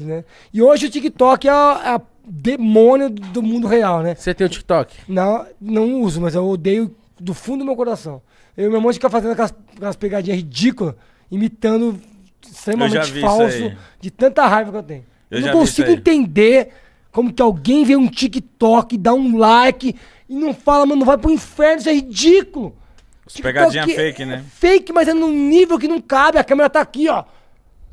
né? E hoje o TikTok é a, é a demônio do mundo real, né? Você tem o TikTok? Não, não uso, mas eu odeio do fundo do meu coração. Eu e meu irmão fica fazendo aquelas, aquelas pegadinhas ridículas, imitando extremamente falso, de tanta raiva que eu tenho. Eu, eu não consigo entender como que alguém vê um TikTok, dá um like e não fala, mano, vai pro inferno, isso é ridículo. Os TikTok pegadinha é fake, né? fake, mas é num nível que não cabe. A câmera tá aqui, ó.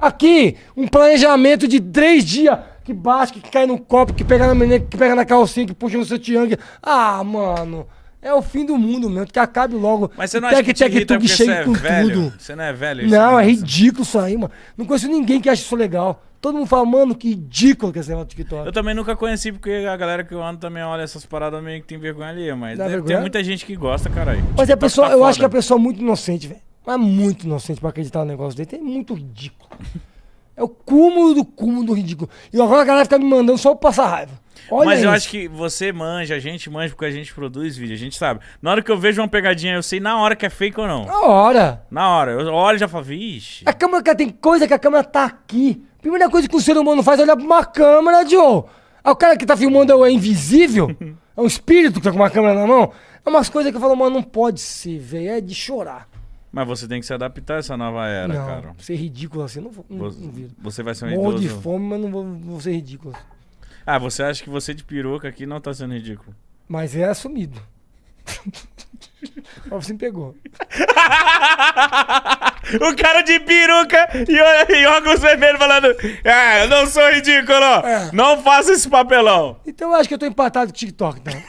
Aqui, um planejamento de três dias que bate, que cai no copo, que pega na menina, que pega na calcinha, que puxa no seu tiangue. Ah, mano. É o fim do mundo mesmo, que acabe logo. Mas você não tec, acha que tec, tec, é com velho? Tudo. Você não é velho? Não, é, é ridículo isso aí, mano. Não conheço ninguém que acha isso legal. Todo mundo fala, mano, que ridículo que é esse negócio do TikTok. Eu também nunca conheci, porque a galera que eu ando também olha essas paradas meio que tem vergonha ali, mas vergonha? tem muita gente que gosta, caralho. Mas a é pessoa, tá eu foda. acho que é a pessoa muito inocente, velho. Mas é muito inocente pra acreditar no negócio dele. É muito ridículo. É o cúmulo do cúmulo do ridículo. E agora a galera fica me mandando só pra passar raiva. Olha Mas eu acho que você manja, a gente manja porque a gente produz vídeo, a gente sabe. Na hora que eu vejo uma pegadinha, eu sei na hora que é fake ou não. Na hora. Na hora. Eu olho e já falo, vixe. A câmera, tem coisa que a câmera tá aqui. Primeira coisa que o um ser humano faz é olhar pra uma câmera, Joe. É o cara que tá filmando é invisível. é um espírito que tá com uma câmera na mão. É umas coisas que eu falo, mano, não pode ser, velho. É de chorar. Mas você tem que se adaptar a essa nova era, não, cara. Ser ridículo assim, não, vou, não, você, não Você vai ser um Morro idoso. de fome, mas não vou, vou, ser ridículo. Assim. Ah, você acha que você de peruca aqui não tá sendo ridículo? Mas é assumido. você me pegou. o cara de peruca e, óculos vermelhos falando: É, ah, não sou ridículo, é. não faça esse papelão. Então eu acho que eu tô empatado com o TikTok, então.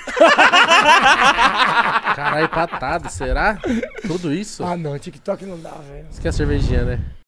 Caralho, empatado, será? Tudo isso? Ah, não, TikTok não dá, velho. Isso que é cervejinha, né?